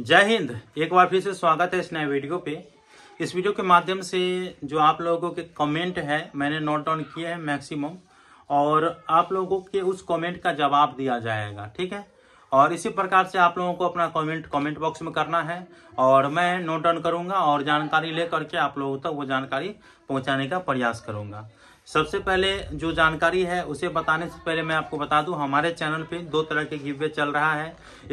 जय हिंद एक बार फिर से स्वागत है इस नए वीडियो पे इस वीडियो के माध्यम से जो आप लोगों के कमेंट है मैंने नोट डाउन किए हैं मैक्सिमम और आप लोगों के उस कमेंट का जवाब दिया जाएगा ठीक है और इसी प्रकार से आप लोगों को अपना कमेंट कमेंट बॉक्स में करना है और मैं नोट डाउन करूंगा और जानकारी ले करके आप लोगों तक तो वो जानकारी पहुंचाने का प्रयास करूंगा सबसे पहले जो जानकारी है उसे बताने से पहले मैं आपको बता दूं हमारे चैनल पे दो तरह के गिवे चल रहा है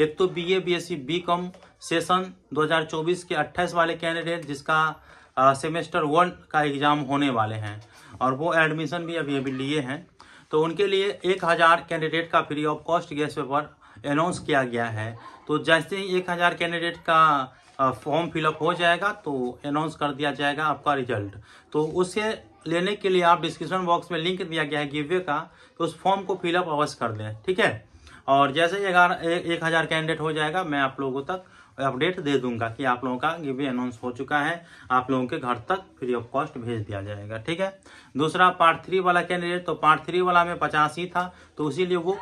एक तो B B A S C B com session 2024 के 28 वाले कैंडिडेट जिसका आ, सेमेस्टर वन का एग्ज़ाम होने वाले हैं और वो एडमिशन भी अभी अभी लिए हैं तो उनके लिए एक हज़ार कैंडिडेट का free of cost guess paper announce किया गया है तो जैसे ही एक हज़ार कैंडिडेट का फॉर्म फिलअप हो जाएगा तो अनाउंस कर दिया जाएगा आपका रिजल्ट तो उससे लेने के लिए आप डिस्क्रिप्शन बॉक्स में लिंक दिया गया है गिवे का तो उस फॉर्म को फिलअप अवश्य कर दें ठीक है और जैसे ही अगर एक हज़ार कैंडिडेट हो जाएगा मैं आप लोगों तक अपडेट दे दूंगा कि आप लोगों का गिवे अनाउंस हो चुका है आप लोगों के घर तक फ्री ऑफ कॉस्ट भेज दिया जाएगा ठीक है दूसरा पार्ट थ्री वाला कैंडिडेट तो पार्ट थ्री वाला में पचास ही था तो इसीलिए वो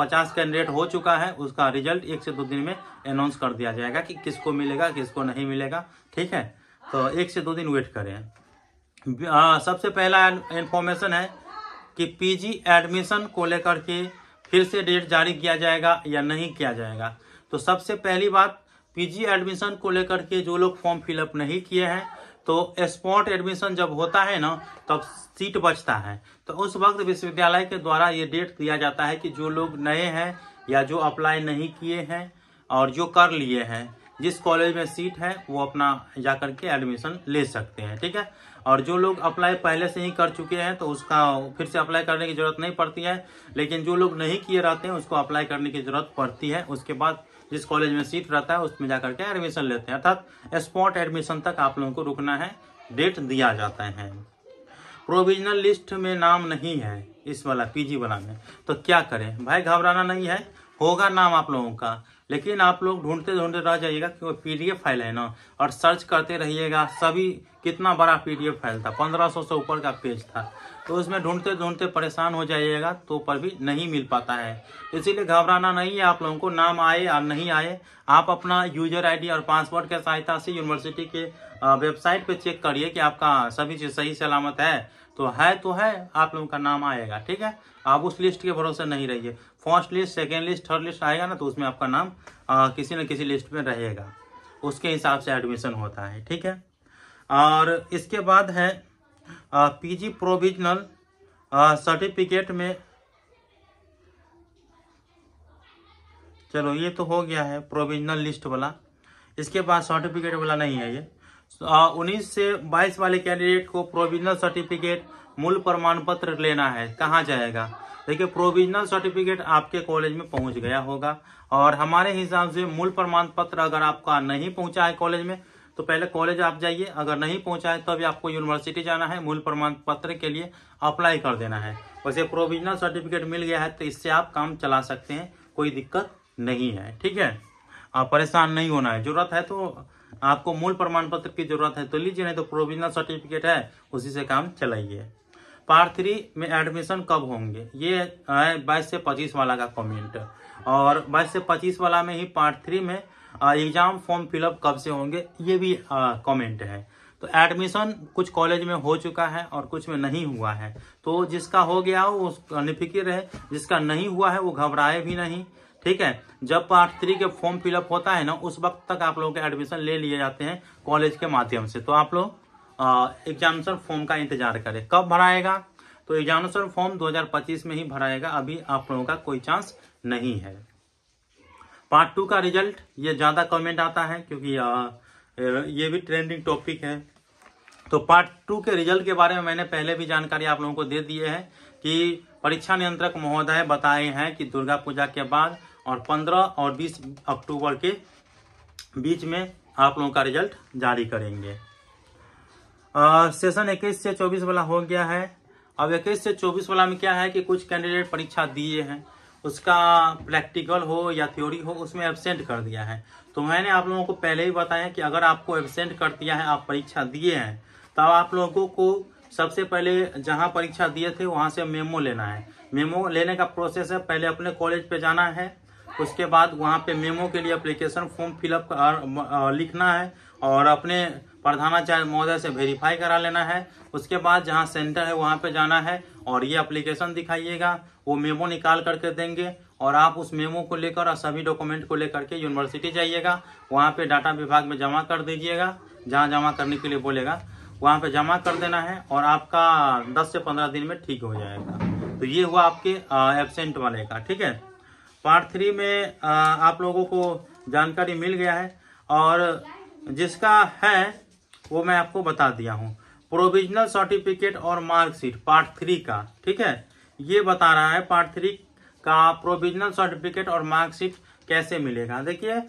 पचास कैंडिडेट हो चुका है उसका रिजल्ट एक से दो दिन में अनाउंस कर दिया जाएगा कि किसको मिलेगा किसको नहीं मिलेगा ठीक है तो एक से दो दिन वेट करें सबसे पहला इन्फॉर्मेशन है कि पीजी एडमिशन को लेकर के फिर से डेट जारी किया जाएगा या नहीं किया जाएगा तो सबसे पहली बात पीजी एडमिशन को लेकर के जो लोग फॉर्म फिलअप नहीं किए हैं तो स्पॉट एडमिशन जब होता है ना तब सीट बचता है तो उस वक्त विश्वविद्यालय के द्वारा ये डेट दिया जाता है कि जो लोग नए हैं या जो अप्लाई नहीं किए हैं और जो कर लिए हैं जिस कॉलेज में सीट है वो अपना जा करके एडमिशन ले सकते हैं ठीक है और जो लोग अप्लाई पहले से ही कर चुके हैं तो उसका फिर से अप्लाई करने की ज़रूरत नहीं पड़ती है लेकिन जो लोग नहीं किए रहते हैं उसको अप्लाई करने की ज़रूरत पड़ती है उसके बाद जिस कॉलेज में सीट रहता है उसमें जा करके एडमिशन लेते हैं अर्थात स्पॉट एडमिशन तक आप लोगों को रुकना है डेट दिया जाता है प्रोविजनल लिस्ट में नाम नहीं है इस वाला पीजी वाला में तो क्या करें भाई घबराना नहीं है होगा नाम आप लोगों का लेकिन आप लोग ढूंढते ढूंढते रह जाइएगा क्योंकि पीडीएफ फाइल है ना और सर्च करते रहिएगा सभी कितना बड़ा पीडीएफ फाइल था पंद्रह सौ से ऊपर का पेज था तो इसमें ढूंढते ढूंढते परेशान हो जाइएगा तो पर भी नहीं मिल पाता है तो इसीलिए घबराना नहीं है आप लोगों को नाम आए या नहीं आए आप अपना यूजर आईडी और पासवर्ड के सहायता से यूनिवर्सिटी के वेबसाइट पे चेक करिए कि आपका सभी चीज़ सही सलामत है तो है तो है आप लोगों का नाम आएगा ठीक है आप उस लिस्ट के भरोसे नहीं रहिए first list second list third list आएगा ना तो उसमें आपका नाम आ, किसी न किसी लिस्ट में रहेगा उसके हिसाब से एडमिशन होता है ठीक है और इसके बाद है पीजी प्रोविजनल सर्टिफिकेट में चलो ये तो हो गया है प्रोविजनल लिस्ट वाला इसके बाद सर्टिफिकेट वाला नहीं है ये उन्नीस से बाईस वाले कैंडिडेट को प्रोविजनल सर्टिफिकेट मूल प्रमाण पत्र लेना है कहाँ जाएगा देखिए प्रोविजनल सर्टिफिकेट आपके कॉलेज में पहुंच गया होगा और हमारे हिसाब से मूल प्रमाण पत्र अगर आपका नहीं पहुंचा है कॉलेज में तो पहले कॉलेज आप जाइए अगर नहीं पहुंचा है तभी तो आपको यूनिवर्सिटी जाना है मूल प्रमाण पत्र के लिए अप्लाई कर देना है वैसे प्रोविजनल सर्टिफिकेट मिल गया है तो इससे आप काम चला सकते हैं कोई दिक्कत नहीं है ठीक है आप परेशान नहीं होना है जरूरत है तो आपको मूल प्रमाण पत्र की जरूरत है तो लीजिए नहीं तो प्रोविजनल सर्टिफिकेट है उसी से काम चलाइए पार्ट थ्री में एडमिशन कब होंगे ये है बाईस से पच्चीस वाला का कमेंट और बाईस से पच्चीस वाला में ही पार्ट थ्री में एग्जाम फॉर्म फिलअप कब से होंगे ये भी कमेंट है तो एडमिशन कुछ कॉलेज में हो चुका है और कुछ में नहीं हुआ है तो जिसका हो गया हो वो निफिक्र है जिसका नहीं हुआ है वो घबराए भी नहीं ठीक है जब पार्ट थ्री के फॉर्म फिलअप होता है ना उस वक्त तक आप लोगों के एडमिशन ले लिए जाते हैं कॉलेज के माध्यम से तो आप लोग एग्जामिनेशन फॉर्म का इंतजार करें कब भराएगा तो एग्जामिनेशन फॉर्म 2025 में ही भराएगा अभी आप लोगों का कोई चांस नहीं है पार्ट टू का रिजल्ट ये ज़्यादा कमेंट आता है क्योंकि ये भी ट्रेंडिंग टॉपिक है तो पार्ट टू के रिजल्ट के बारे में मैंने पहले भी जानकारी आप लोगों को दे दिए है कि परीक्षा नियंत्रक महोदय बताए हैं कि दुर्गा पूजा के बाद और 15 और 20 अक्टूबर के बीच में आप लोगों का रिजल्ट जारी करेंगे आ, सेशन 21 से 24 वाला हो गया है अब 21 से 24 वाला में क्या है कि कुछ कैंडिडेट परीक्षा दिए हैं उसका प्रैक्टिकल हो या थ्योरी हो उसमें एबसेंट कर दिया है तो मैंने आप लोगों को पहले ही बताया कि अगर आपको एबसेंट कर दिया है आप परीक्षा दिए हैं तो आप लोगों को सबसे पहले जहां परीक्षा दिए थे वहां से मेमो लेना है मेमो लेने का प्रोसेस है पहले अपने कॉलेज पे जाना है उसके बाद वहाँ पे मेमो के लिए अप्लीकेशन फॉर्म फिलअप लिखना है और अपने प्रधानाचार्य महोदय से वेरीफाई करा लेना है उसके बाद जहाँ सेंटर है वहाँ पे जाना है और ये अप्लीकेशन दिखाइएगा वो मेमो निकाल करके देंगे और आप उस मेमो को लेकर और सभी डॉक्यूमेंट को लेकर के यूनिवर्सिटी जाइएगा वहाँ पे डाटा विभाग में जमा कर दीजिएगा जहाँ जमा करने के लिए बोलेगा वहाँ पे जमा कर देना है और आपका 10 से 15 दिन में ठीक हो जाएगा तो ये हुआ आपके एबसेंट वाले का ठीक है पार्ट थ्री में आप लोगों को जानकारी मिल गया है और जिसका है वो मैं आपको बता दिया हूँ प्रोविजनल सर्टिफिकेट और मार्कशीट पार्ट थ्री का ठीक है ये बता रहा है पार्ट थ्री का प्रोविजनल सर्टिफिकेट और मार्कशीट कैसे मिलेगा देखिए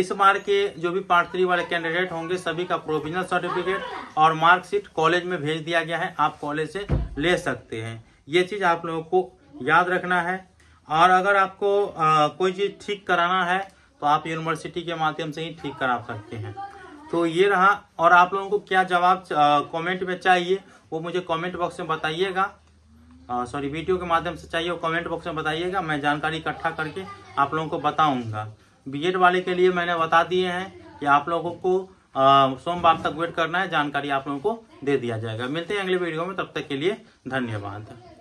इस बार के जो भी पार्ट थ्री वाले कैंडिडेट होंगे सभी का प्रोविजनल सर्टिफिकेट और मार्कशीट कॉलेज में भेज दिया गया है आप कॉलेज से ले सकते हैं ये चीज़ आप लोगों को याद रखना है और अगर आपको आ, कोई चीज़ ठीक कराना है तो आप यूनिवर्सिटी के माध्यम से ही ठीक करा सकते हैं तो ये रहा और आप लोगों को क्या जवाब कमेंट में चाहिए वो मुझे कमेंट बॉक्स में बताइएगा सॉरी वीडियो के माध्यम से चाहिए वो कमेंट बॉक्स में बताइएगा मैं जानकारी इकट्ठा करके आप लोगों को बताऊंगा बीएड वाले के लिए मैंने बता दिए हैं कि आप लोगों को सोमवार तक वेट करना है जानकारी आप लोगों को दे दिया जाएगा मिलते हैं अगले वीडियो में तब तक के लिए धन्यवाद